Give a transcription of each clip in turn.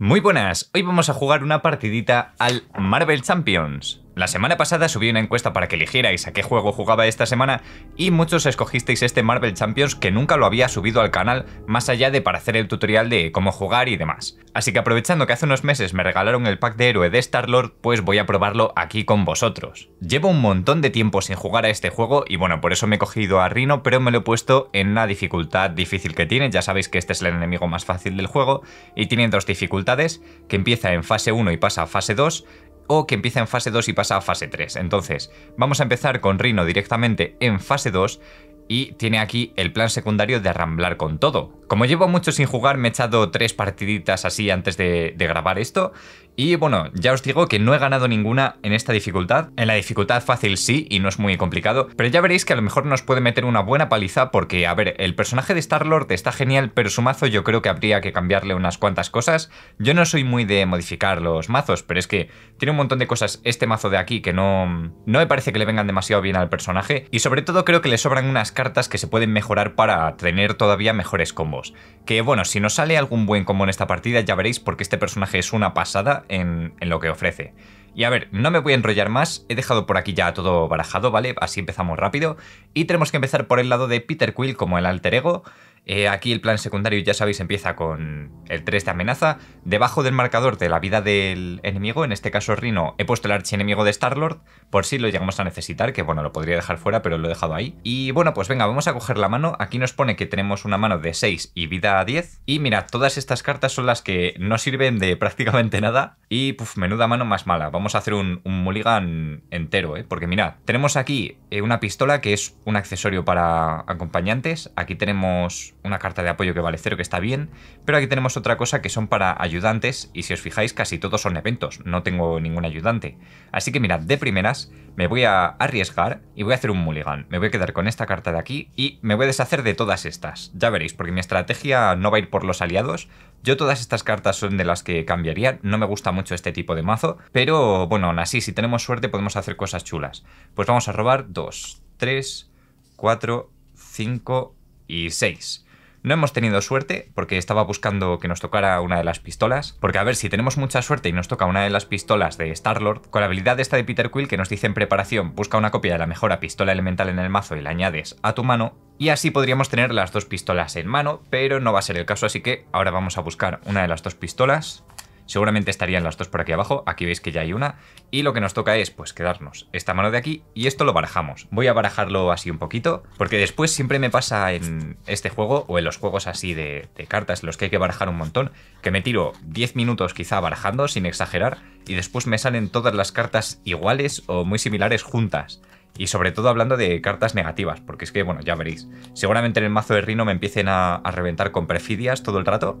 Muy buenas, hoy vamos a jugar una partidita al Marvel Champions. La semana pasada subí una encuesta para que eligierais a qué juego jugaba esta semana y muchos escogisteis este Marvel Champions que nunca lo había subido al canal más allá de para hacer el tutorial de cómo jugar y demás. Así que aprovechando que hace unos meses me regalaron el pack de héroe de Star-Lord, pues voy a probarlo aquí con vosotros. Llevo un montón de tiempo sin jugar a este juego y bueno, por eso me he cogido a Rhino, pero me lo he puesto en la dificultad difícil que tiene, ya sabéis que este es el enemigo más fácil del juego y tiene dos dificultades, que empieza en fase 1 y pasa a fase 2 o que empieza en fase 2 y pasa a fase 3. Entonces, vamos a empezar con Rino directamente en fase 2 y tiene aquí el plan secundario de arramblar con todo. Como llevo mucho sin jugar, me he echado tres partiditas así antes de, de grabar esto y bueno, ya os digo que no he ganado ninguna en esta dificultad. En la dificultad fácil sí, y no es muy complicado, pero ya veréis que a lo mejor nos puede meter una buena paliza porque, a ver, el personaje de Star-Lord está genial, pero su mazo yo creo que habría que cambiarle unas cuantas cosas. Yo no soy muy de modificar los mazos, pero es que tiene un montón de cosas este mazo de aquí que no, no me parece que le vengan demasiado bien al personaje, y sobre todo creo que le sobran unas cartas que se pueden mejorar para tener todavía mejores combos. Que bueno, si nos sale algún buen combo en esta partida ya veréis porque este personaje es una pasada en, lo que ofrece. Y a ver, no me voy a enrollar más, he dejado por aquí ya todo barajado, ¿vale? Así empezamos rápido. Y tenemos que empezar por el lado de Peter Quill como el alter ego, eh, aquí el plan secundario, ya sabéis, empieza con el 3 de amenaza. Debajo del marcador de la vida del enemigo, en este caso Rino, he puesto el archienemigo de Starlord, por si lo llegamos a necesitar, que bueno, lo podría dejar fuera, pero lo he dejado ahí. Y bueno, pues venga, vamos a coger la mano. Aquí nos pone que tenemos una mano de 6 y vida a 10. Y mira, todas estas cartas son las que no sirven de prácticamente nada. Y puf, menuda mano más mala. Vamos a hacer un, mulligan entero, ¿eh? Porque mira tenemos aquí eh, una pistola que es un accesorio para acompañantes. Aquí tenemos una carta de apoyo que vale cero, que está bien, pero aquí tenemos otra cosa que son para ayudantes, y si os fijáis casi todos son eventos, no tengo ningún ayudante. Así que mirad, de primeras me voy a arriesgar y voy a hacer un mulligan, me voy a quedar con esta carta de aquí y me voy a deshacer de todas estas, ya veréis, porque mi estrategia no va a ir por los aliados, yo todas estas cartas son de las que cambiaría, no me gusta mucho este tipo de mazo, pero bueno, aún así, si tenemos suerte podemos hacer cosas chulas. Pues vamos a robar 2, 3, 4, 5 y 6. No hemos tenido suerte porque estaba buscando que nos tocara una de las pistolas, porque a ver si tenemos mucha suerte y nos toca una de las pistolas de Star-Lord, con la habilidad esta de Peter Quill que nos dice en preparación, busca una copia de la mejora pistola elemental en el mazo y la añades a tu mano, y así podríamos tener las dos pistolas en mano, pero no va a ser el caso, así que ahora vamos a buscar una de las dos pistolas. Seguramente estarían las dos por aquí abajo, aquí veis que ya hay una. Y lo que nos toca es pues quedarnos esta mano de aquí y esto lo barajamos. Voy a barajarlo así un poquito, porque después siempre me pasa en este juego o en los juegos así de, cartas, los que hay que barajar un montón, que me tiro 10 minutos quizá barajando, sin exagerar, y después me salen todas las cartas iguales o muy similares juntas. Y sobre todo hablando de cartas negativas, porque es que, bueno, ya veréis. Seguramente en el mazo de Rino me empiecen a, a reventar con perfidias todo el rato,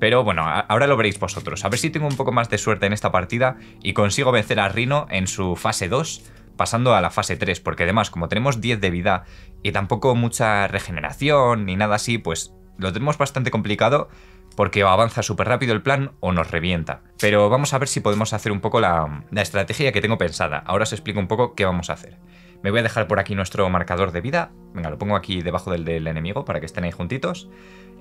pero bueno, ahora lo veréis vosotros. A ver si tengo un poco más de suerte en esta partida y consigo vencer a Rino en su fase 2, pasando a la fase 3, porque además como tenemos 10 de vida y tampoco mucha regeneración ni nada así, pues lo tenemos bastante complicado porque o avanza súper rápido el plan o nos revienta. Pero vamos a ver si podemos hacer un poco la, la estrategia que tengo pensada. Ahora os explico un poco qué vamos a hacer. Me voy a dejar por aquí nuestro marcador de vida. Venga, lo pongo aquí debajo del del enemigo para que estén ahí juntitos.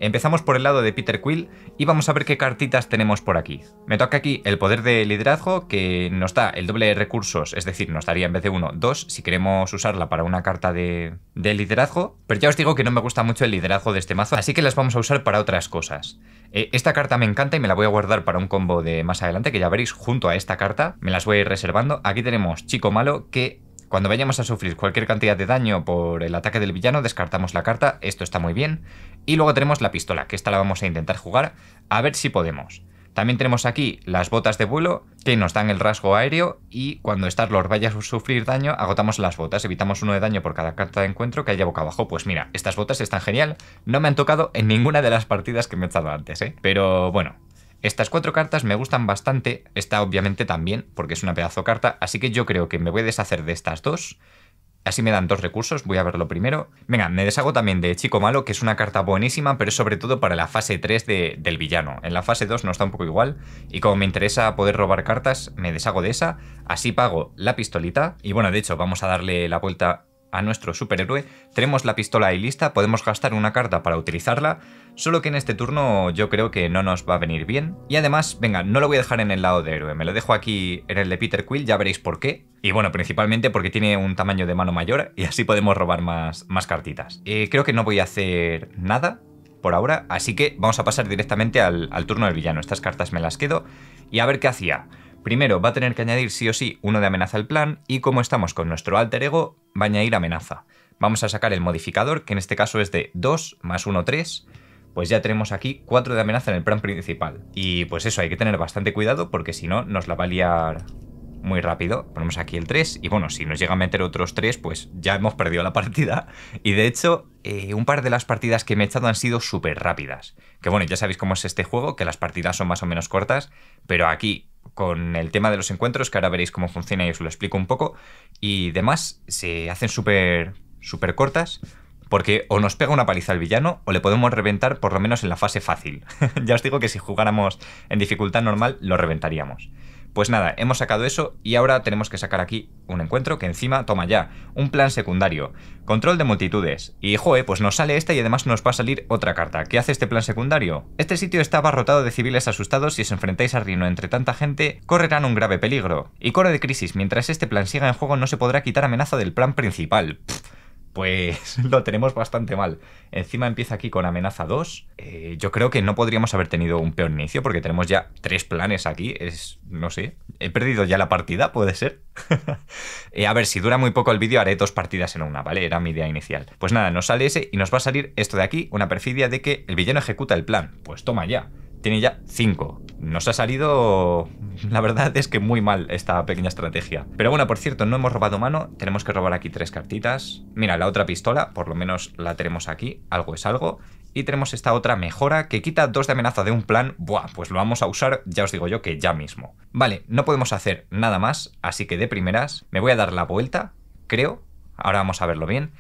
Empezamos por el lado de Peter Quill y vamos a ver qué cartitas tenemos por aquí. Me toca aquí el poder de liderazgo que nos da el doble de recursos, es decir, nos daría en vez de uno, dos si queremos usarla para una carta de, liderazgo. Pero ya os digo que no me gusta mucho el liderazgo de este mazo, así que las vamos a usar para otras cosas. Eh, esta carta me encanta y me la voy a guardar para un combo de más adelante que ya veréis junto a esta carta. Me las voy a ir reservando. Aquí tenemos Chico Malo que cuando vayamos a sufrir cualquier cantidad de daño por el ataque del villano, descartamos la carta, esto está muy bien. Y luego tenemos la pistola, que esta la vamos a intentar jugar, a ver si podemos. También tenemos aquí las botas de vuelo, que nos dan el rasgo aéreo, y cuando Starlord vaya a sufrir daño, agotamos las botas, evitamos uno de daño por cada carta de encuentro que haya boca abajo. Pues mira, estas botas están genial, no me han tocado en ninguna de las partidas que me he echado antes, ¿eh? Pero bueno, estas cuatro cartas me gustan bastante, esta obviamente también, porque es una pedazo carta, así que yo creo que me voy a deshacer de estas dos. Así me dan dos recursos, voy a verlo primero. Venga, me deshago también de Chico Malo, que es una carta buenísima, pero es sobre todo para la fase 3 del villano. En la fase 2 no está un poco igual, y como me interesa poder robar cartas, me deshago de esa. Así pago la pistolita, y bueno, de hecho, vamos a darle la vuelta a nuestro superhéroe, tenemos la pistola ahí lista, podemos gastar una carta para utilizarla, solo que en este turno yo creo que no nos va a venir bien. Y además, venga, no lo voy a dejar en el lado de héroe, me lo dejo aquí en el de Peter Quill, ya veréis por qué. Y bueno, principalmente porque tiene un tamaño de mano mayor y así podemos robar más, más cartitas. Eh, creo que no voy a hacer nada por ahora, así que vamos a pasar directamente al turno del villano. Estas cartas me las quedo y a ver qué hacía. Primero va a tener que añadir sí o sí uno de amenaza al plan y como estamos con nuestro alter ego, va a añadir amenaza. Vamos a sacar el modificador, que en este caso es de 2 más 1, 3, pues ya tenemos aquí 4 de amenaza en el plan principal. Y pues eso, hay que tener bastante cuidado porque si no nos la va a liar muy rápido. Ponemos aquí el 3 y bueno, si nos llega a meter otros 3, pues ya hemos perdido la partida. Y de hecho, eh, un par de las partidas que me he echado han sido súper rápidas. Que bueno, ya sabéis cómo es este juego, que las partidas son más o menos cortas, pero aquí con el tema de los encuentros, que ahora veréis cómo funciona y os lo explico un poco. Y demás, se hacen súper super cortas, porque o nos pega una paliza al villano o le podemos reventar por lo menos en la fase fácil. ya os digo que si jugáramos en dificultad normal, lo reventaríamos. Pues nada, hemos sacado eso y ahora tenemos que sacar aquí un encuentro que encima toma ya, un plan secundario, control de multitudes. Y joe, pues nos sale esta y además nos va a salir otra carta. ¿Qué hace este plan secundario? Este sitio está abarrotado de civiles asustados y si os enfrentáis a Rino entre tanta gente, correrán un grave peligro. Y coro de crisis, mientras este plan siga en juego no se podrá quitar amenaza del plan principal pues lo tenemos bastante mal. Encima empieza aquí con amenaza 2. Eh, yo creo que no podríamos haber tenido un peor inicio porque tenemos ya tres planes aquí. Es, no sé, he perdido ya la partida, puede ser. Eh, a ver, si dura muy poco el vídeo, haré dos partidas en una, ¿vale? Era mi idea inicial. Pues nada, nos sale ese y nos va a salir esto de aquí, una perfidia de que el villano ejecuta el plan. Pues toma ya. Tiene ya 5. Nos ha salido, la verdad es que muy mal esta pequeña estrategia. Pero bueno, por cierto, no hemos robado mano, tenemos que robar aquí tres cartitas. Mira, la otra pistola, por lo menos la tenemos aquí, algo es algo. Y tenemos esta otra mejora que quita dos de amenaza de un plan. Buah, pues lo vamos a usar, ya os digo yo, que ya mismo. Vale, no podemos hacer nada más, así que de primeras me voy a dar la vuelta, creo. Ahora vamos a verlo bien.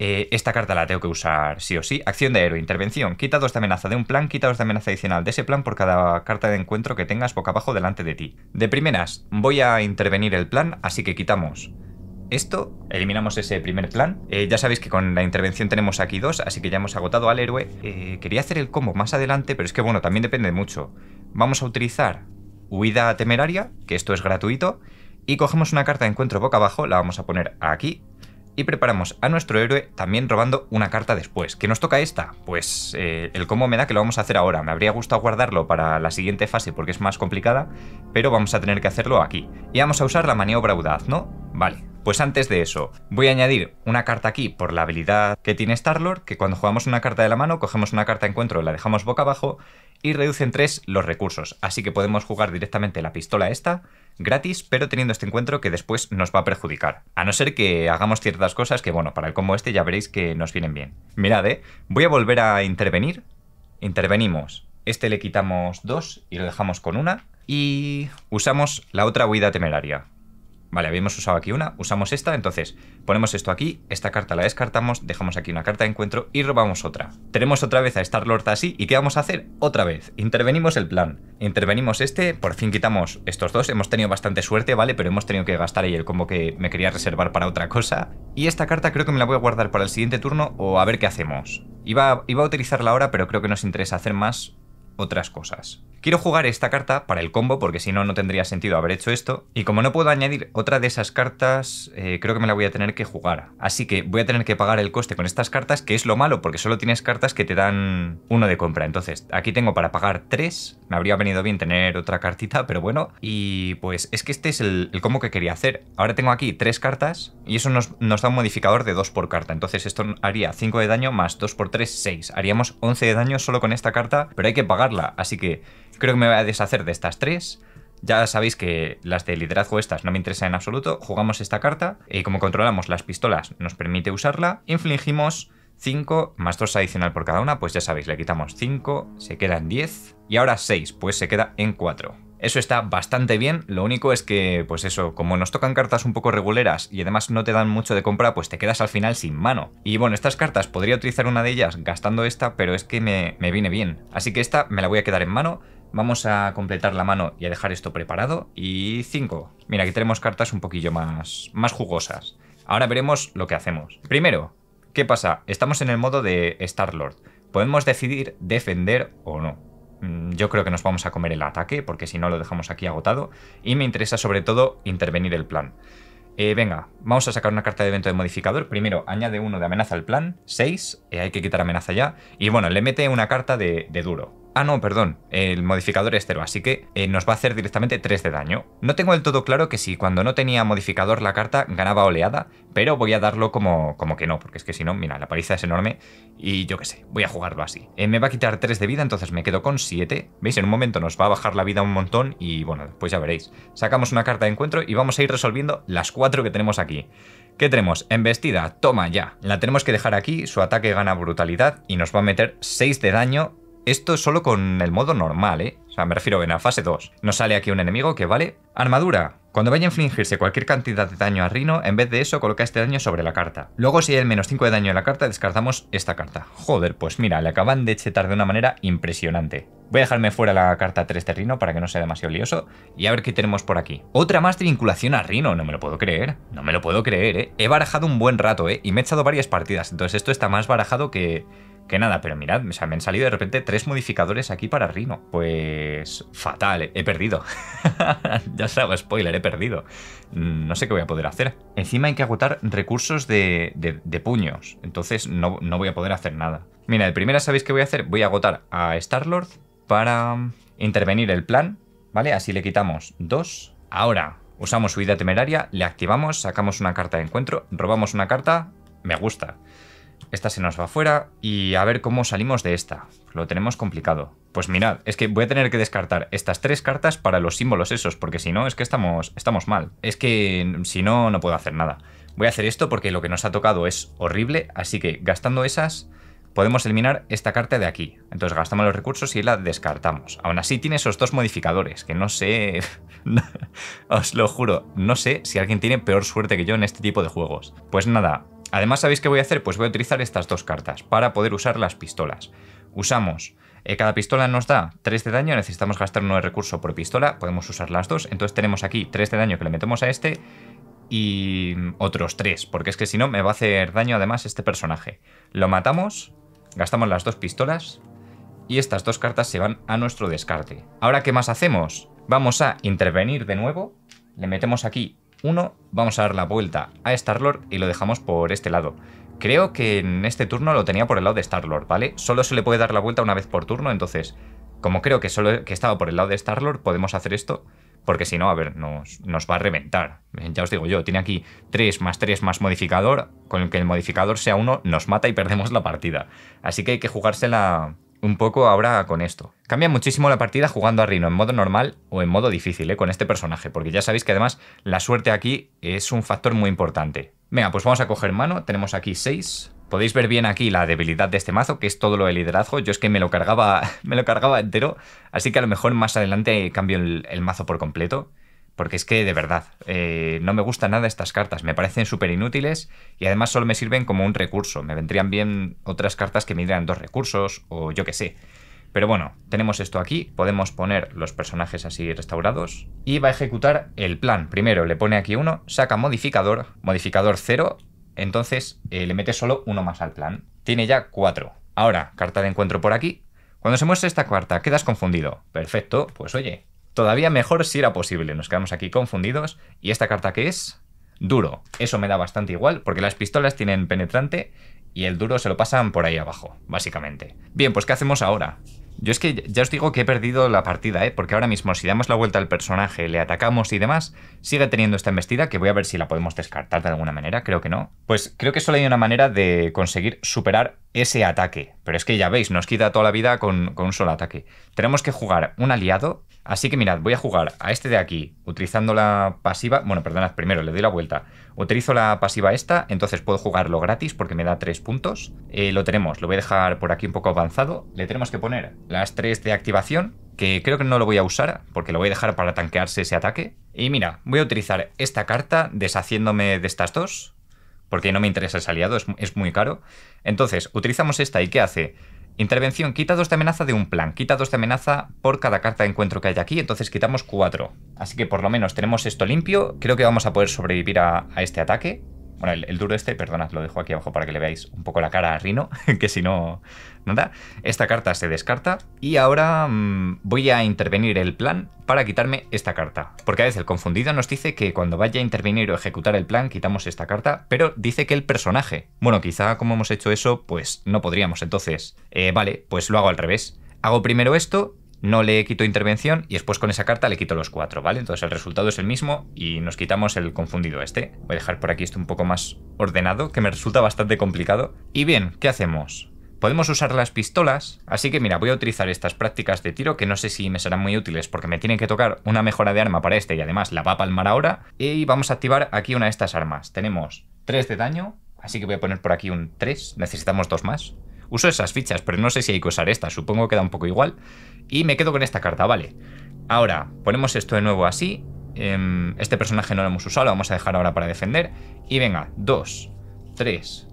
Eh, esta carta la tengo que usar sí o sí. Acción de héroe, intervención. Quita dos de amenaza de un plan, quita dos de amenaza adicional de ese plan por cada carta de encuentro que tengas boca abajo delante de ti. De primeras, voy a intervenir el plan, así que quitamos esto, eliminamos ese primer plan. Eh, ya sabéis que con la intervención tenemos aquí dos, así que ya hemos agotado al héroe. Eh, quería hacer el combo más adelante, pero es que bueno, también depende mucho. Vamos a utilizar huida temeraria, que esto es gratuito, y cogemos una carta de encuentro boca abajo, la vamos a poner aquí, y preparamos a nuestro héroe también robando una carta después. ¿Qué nos toca esta? Pues eh, el combo me da que lo vamos a hacer ahora. Me habría gustado guardarlo para la siguiente fase porque es más complicada, pero vamos a tener que hacerlo aquí. Y vamos a usar la maniobra audaz, ¿no? Vale. Pues antes de eso, voy a añadir una carta aquí por la habilidad que tiene Starlord, que cuando jugamos una carta de la mano, cogemos una carta de encuentro, la dejamos boca abajo y reducen tres los recursos. Así que podemos jugar directamente la pistola esta gratis, pero teniendo este encuentro que después nos va a perjudicar. A no ser que hagamos ciertas cosas que, bueno, para el combo este ya veréis que nos vienen bien. Mirad, ¿eh? Voy a volver a intervenir. Intervenimos. Este le quitamos dos y lo dejamos con una. Y usamos la otra huida temeraria. Vale, habíamos usado aquí una, usamos esta, entonces ponemos esto aquí, esta carta la descartamos, dejamos aquí una carta de encuentro y robamos otra. Tenemos otra vez a Star-Lord así, ¿y qué vamos a hacer? Otra vez, intervenimos el plan. Intervenimos este, por fin quitamos estos dos, hemos tenido bastante suerte, ¿vale? Pero hemos tenido que gastar ahí el combo que me quería reservar para otra cosa. Y esta carta creo que me la voy a guardar para el siguiente turno o a ver qué hacemos. Iba, iba a utilizarla ahora, pero creo que nos interesa hacer más otras cosas. Quiero jugar esta carta para el combo porque si no, no tendría sentido haber hecho esto. Y como no puedo añadir otra de esas cartas, eh, creo que me la voy a tener que jugar. Así que voy a tener que pagar el coste con estas cartas, que es lo malo, porque solo tienes cartas que te dan uno de compra. Entonces, aquí tengo para pagar tres. Me habría venido bien tener otra cartita, pero bueno. Y pues es que este es el, combo que quería hacer. Ahora tengo aquí tres cartas y eso nos, nos da un modificador de dos por carta. Entonces esto haría 5 de daño más 2 por 3, 6. Haríamos 11 de daño solo con esta carta, pero hay que pagarla. Así que Creo que me voy a deshacer de estas tres. Ya sabéis que las de liderazgo estas no me interesan en absoluto. Jugamos esta carta y como controlamos las pistolas nos permite usarla. Infligimos 5 más 2 adicional por cada una, pues ya sabéis, le quitamos 5, se queda en 10 y ahora 6, pues se queda en 4. Eso está bastante bien, lo único es que, pues eso, como nos tocan cartas un poco reguleras y además no te dan mucho de compra, pues te quedas al final sin mano. Y bueno, estas cartas podría utilizar una de ellas gastando esta, pero es que me, me viene bien. Así que esta me la voy a quedar en mano, vamos a completar la mano y a dejar esto preparado. Y 5. Mira, aquí tenemos cartas un poquillo más, más jugosas. Ahora veremos lo que hacemos. Primero, ¿qué pasa? Estamos en el modo de Star-Lord. Podemos decidir defender o no. Mm, yo creo que nos vamos a comer el ataque, porque si no lo dejamos aquí agotado. Y me interesa sobre todo intervenir el plan. Eh, venga, vamos a sacar una carta de evento de modificador. Primero, añade uno de amenaza al plan, 6, eh, hay que quitar amenaza ya. Y bueno, le mete una carta de duro, Ah, no, perdón, el modificador es 0, así que eh, nos va a hacer directamente 3 de daño. No tengo del todo claro que si cuando no tenía modificador la carta ganaba oleada, pero voy a darlo como, como que no, porque es que si no, mira, la paliza es enorme y yo qué sé, voy a jugarlo así. Eh, me va a quitar 3 de vida, entonces me quedo con 7. ¿Veis? En un momento nos va a bajar la vida un montón y bueno, después ya veréis. Sacamos una carta de encuentro y vamos a ir resolviendo las 4 que tenemos aquí. ¿Qué tenemos? Embestida, toma ya. La tenemos que dejar aquí, su ataque gana brutalidad y nos va a meter 6 de daño esto solo con el modo normal, ¿eh? O sea, me refiero en la fase 2. Nos sale aquí un enemigo que vale... Armadura. Cuando vaya a infligirse cualquier cantidad de daño a Rino, en vez de eso coloca este daño sobre la carta. Luego si hay el menos 5 de daño en la carta, descartamos esta carta. Joder, pues mira, le acaban de chetar de una manera impresionante. Voy a dejarme fuera la carta 3 de Rino para que no sea demasiado lioso y a ver qué tenemos por aquí. Otra más de vinculación a Rino, no me lo puedo creer, no me lo puedo creer, ¿eh? He barajado un buen rato, ¿eh? Y me he echado varias partidas, entonces esto está más barajado que que nada, pero mirad, me han salido de repente tres modificadores aquí para Rino. Pues fatal, he perdido. ya os hago spoiler, he perdido. No sé qué voy a poder hacer. Encima hay que agotar recursos de, de, puños, entonces no, voy a poder hacer nada. Mira, de primera, ¿sabéis qué voy a hacer? Voy a agotar a Star-Lord para intervenir el plan, ¿vale? Así le quitamos dos. Ahora usamos huida temeraria, le activamos, sacamos una carta de encuentro, robamos una carta, me gusta esta se nos va fuera y a ver cómo salimos de esta. Lo tenemos complicado. Pues mirad, es que voy a tener que descartar estas tres cartas para los símbolos esos, porque si no es que estamos, estamos mal. Es que si no, no puedo hacer nada. Voy a hacer esto porque lo que nos ha tocado es horrible, así que gastando esas podemos eliminar esta carta de aquí. Entonces gastamos los recursos y la descartamos. Aún así tiene esos dos modificadores, que no sé... Os lo juro, no sé si alguien tiene peor suerte que yo en este tipo de juegos. Pues nada, Además, ¿sabéis qué voy a hacer? Pues voy a utilizar estas dos cartas para poder usar las pistolas. Usamos eh, cada pistola nos da 3 de daño, necesitamos gastar 9 recurso por pistola, podemos usar las dos, entonces tenemos aquí 3 de daño que le metemos a este y otros 3, porque es que si no me va a hacer daño además este personaje. Lo matamos, gastamos las dos pistolas y estas dos cartas se van a nuestro descarte. Ahora, ¿qué más hacemos? Vamos a intervenir de nuevo, le metemos aquí uno, vamos a dar la vuelta a Starlord y lo dejamos por este lado. Creo que en este turno lo tenía por el lado de Starlord, ¿vale? Solo se le puede dar la vuelta una vez por turno, entonces, como creo que solo que estaba por el lado de Starlord, podemos hacer esto, porque si no, a ver, nos, nos va a reventar. Ya os digo yo, tiene aquí 3 más 3 más modificador, con el que el modificador sea 1, nos mata y perdemos la partida. Así que hay que jugársela un poco ahora con esto. Cambia muchísimo la partida jugando a Rino en modo normal o en modo difícil, ¿eh? con este personaje, porque ya sabéis que además la suerte aquí es un factor muy importante. Venga, pues vamos a coger mano, tenemos aquí 6. Podéis ver bien aquí la debilidad de este mazo, que es todo lo de liderazgo. Yo es que me lo cargaba, me lo cargaba entero, así que a lo mejor más adelante cambio el mazo por completo. Porque es que, de verdad, eh, no me gustan nada estas cartas. Me parecen súper inútiles y además solo me sirven como un recurso. Me vendrían bien otras cartas que me dieran dos recursos o yo qué sé. Pero bueno, tenemos esto aquí. Podemos poner los personajes así restaurados. Y va a ejecutar el plan. Primero le pone aquí uno, saca modificador, modificador cero. Entonces eh, le mete solo uno más al plan. Tiene ya cuatro. Ahora, carta de encuentro por aquí. Cuando se muestra esta carta, quedas confundido. Perfecto, pues oye, Todavía mejor si era posible. Nos quedamos aquí confundidos. ¿Y esta carta que es? Duro. Eso me da bastante igual, porque las pistolas tienen penetrante y el duro se lo pasan por ahí abajo, básicamente. Bien, pues ¿qué hacemos ahora? Yo es que ya os digo que he perdido la partida, ¿eh? porque ahora mismo si damos la vuelta al personaje, le atacamos y demás, sigue teniendo esta embestida que voy a ver si la podemos descartar de alguna manera, creo que no. Pues creo que solo hay una manera de conseguir superar ese ataque. Pero es que ya veis, nos quita toda la vida con, un solo ataque. Tenemos que jugar un aliado. Así que mirad, voy a jugar a este de aquí, utilizando la pasiva. Bueno, perdonad, primero le doy la vuelta. Utilizo la pasiva esta, entonces puedo jugarlo gratis porque me da 3 puntos. Eh, lo tenemos, lo voy a dejar por aquí un poco avanzado. Le tenemos que poner las tres de activación, que creo que no lo voy a usar porque lo voy a dejar para tanquearse ese ataque. Y mira, voy a utilizar esta carta deshaciéndome de estas dos porque no me interesa el aliado, es, muy caro. Entonces, utilizamos esta y ¿qué hace? Intervención, quita dos de amenaza de un plan, quita dos de amenaza por cada carta de encuentro que haya aquí, entonces quitamos cuatro. Así que por lo menos tenemos esto limpio, creo que vamos a poder sobrevivir a este ataque. Bueno, el, duro este, perdonad, lo dejo aquí abajo para que le veáis un poco la cara a Rino, que si no, nada. Esta carta se descarta y ahora mm, voy a intervenir el plan para quitarme esta carta. Porque a veces el confundido nos dice que cuando vaya a intervenir o ejecutar el plan quitamos esta carta, pero dice que el personaje. Bueno, quizá como hemos hecho eso, pues no podríamos. Entonces, eh, vale, pues lo hago al revés. Hago primero esto no le quito intervención y después con esa carta le quito los cuatro, ¿vale? Entonces el resultado es el mismo y nos quitamos el confundido este. Voy a dejar por aquí esto un poco más ordenado, que me resulta bastante complicado. Y bien, ¿qué hacemos? Podemos usar las pistolas, así que mira, voy a utilizar estas prácticas de tiro que no sé si me serán muy útiles porque me tienen que tocar una mejora de arma para este y además la va a palmar ahora. Y vamos a activar aquí una de estas armas. Tenemos 3 de daño, así que voy a poner por aquí un 3, necesitamos dos más. Uso esas fichas, pero no sé si hay que usar estas, supongo que da un poco igual. Y me quedo con esta carta, vale. Ahora, ponemos esto de nuevo así. Em, este personaje no lo hemos usado, lo vamos a dejar ahora para defender. Y venga, 2, 3,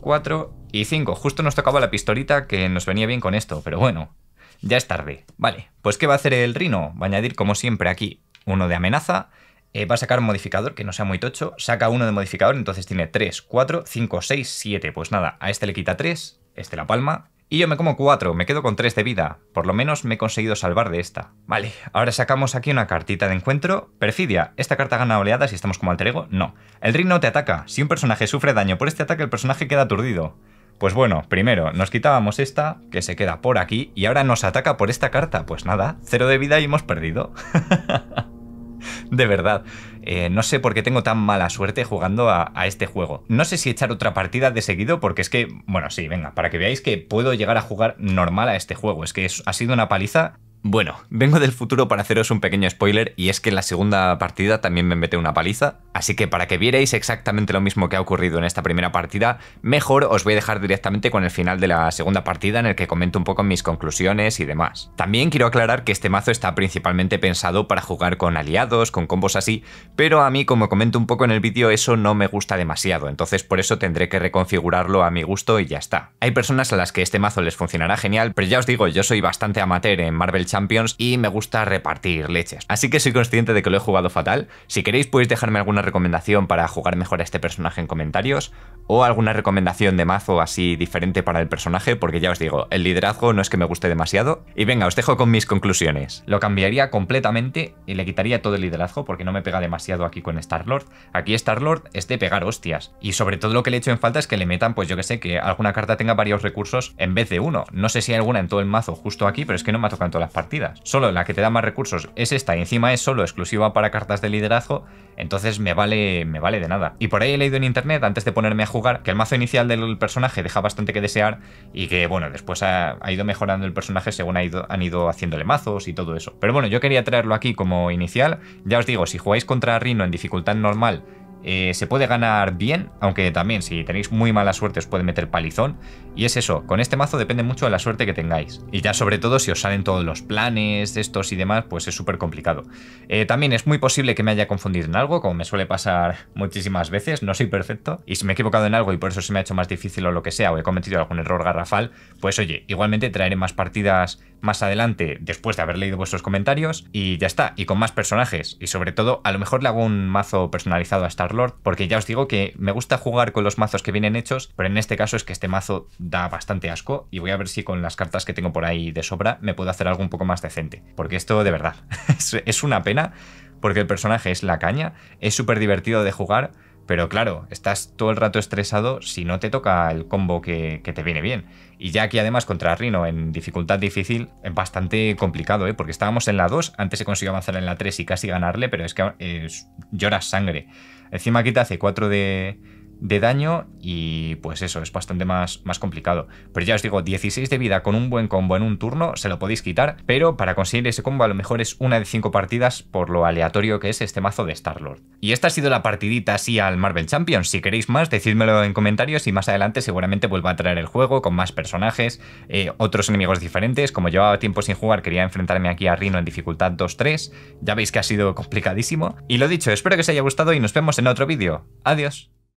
4 y 5. Justo nos tocaba la pistolita que nos venía bien con esto, pero bueno, ya es tarde. Vale, pues ¿qué va a hacer el Rino? Va a añadir, como siempre, aquí uno de amenaza. Eh, va a sacar un modificador que no sea muy tocho. Saca uno de modificador, entonces tiene 3, 4, 5, 6, 7. Pues nada, a este le quita 3, este la palma, y yo me como cuatro, me quedo con tres de vida. Por lo menos me he conseguido salvar de esta. Vale, ahora sacamos aquí una cartita de encuentro. Perfidia. ¿Esta carta gana oleadas si estamos como alter ego? No. El ring no te ataca. Si un personaje sufre daño por este ataque, el personaje queda aturdido. Pues bueno, primero nos quitábamos esta, que se queda por aquí, y ahora nos ataca por esta carta. Pues nada, cero de vida y hemos perdido. de verdad. Eh, no sé por qué tengo tan mala suerte jugando a, este juego. No sé si echar otra partida de seguido, porque es que, bueno, sí, venga, para que veáis que puedo llegar a jugar normal a este juego. Es que ha sido una paliza bueno, vengo del futuro para haceros un pequeño spoiler y es que en la segunda partida también me mete una paliza, así que para que vierais exactamente lo mismo que ha ocurrido en esta primera partida, mejor os voy a dejar directamente con el final de la segunda partida en el que comento un poco mis conclusiones y demás. También quiero aclarar que este mazo está principalmente pensado para jugar con aliados, con combos así, pero a mí como comento un poco en el vídeo eso no me gusta demasiado, entonces por eso tendré que reconfigurarlo a mi gusto y ya está. Hay personas a las que este mazo les funcionará genial, pero ya os digo, yo soy bastante amateur en Marvel Champions y me gusta repartir leches. Así que soy consciente de que lo he jugado fatal. Si queréis podéis dejarme alguna recomendación para jugar mejor a este personaje en comentarios o alguna recomendación de mazo así diferente para el personaje, porque ya os digo, el liderazgo no es que me guste demasiado. Y venga, os dejo con mis conclusiones. Lo cambiaría completamente y le quitaría todo el liderazgo porque no me pega demasiado aquí con Star-Lord. Aquí Star-Lord es de pegar hostias. Y sobre todo lo que le echo en falta es que le metan, pues yo que sé, que alguna carta tenga varios recursos en vez de uno. No sé si hay alguna en todo el mazo justo aquí, pero es que no me ha todas las partidas. Solo la que te da más recursos es esta y encima es solo exclusiva para cartas de liderazgo, entonces me vale, me vale de nada. Y por ahí he leído en internet, antes de ponerme a jugar, que el mazo inicial del personaje deja bastante que desear y que, bueno, después ha, ido mejorando el personaje según ha ido, han ido haciéndole mazos y todo eso. Pero bueno, yo quería traerlo aquí como inicial. Ya os digo, si jugáis contra Rino en dificultad normal, eh, se puede ganar bien, aunque también si tenéis muy mala suerte os puede meter palizón. Y es eso, con este mazo depende mucho de la suerte que tengáis. Y ya sobre todo si os salen todos los planes, estos y demás, pues es súper complicado. Eh, también es muy posible que me haya confundido en algo, como me suele pasar muchísimas veces, no soy perfecto. Y si me he equivocado en algo y por eso se me ha hecho más difícil o lo que sea, o he cometido algún error garrafal, pues oye, igualmente traeré más partidas más adelante después de haber leído vuestros comentarios y ya está, y con más personajes. Y sobre todo, a lo mejor le hago un mazo personalizado a Star Lord, porque ya os digo que me gusta jugar con los mazos que vienen hechos, pero en este caso es que este mazo da bastante asco y voy a ver si con las cartas que tengo por ahí de sobra me puedo hacer algo un poco más decente, porque esto de verdad es una pena, porque el personaje es la caña, es súper divertido de jugar, pero claro, estás todo el rato estresado si no te toca el combo que, te viene bien. Y ya aquí además contra Rino en dificultad difícil, es bastante complicado, ¿eh? porque estábamos en la 2, antes se consiguió avanzar en la 3 y casi ganarle, pero es que es eh, lloras sangre. Encima aquí te hace 4 de, de daño y pues eso, es bastante más, más complicado. Pero ya os digo, 16 de vida con un buen combo en un turno, se lo podéis quitar, pero para conseguir ese combo a lo mejor es una de 5 partidas por lo aleatorio que es este mazo de Star-Lord. Y esta ha sido la partidita así al Marvel Champions, si queréis más decídmelo en comentarios y más adelante seguramente vuelva a traer el juego con más personajes, eh, otros enemigos diferentes, como llevaba tiempo sin jugar quería enfrentarme aquí a Rhino en dificultad 2-3, ya veis que ha sido complicadísimo. Y lo dicho, espero que os haya gustado y nos vemos en otro vídeo. Adiós.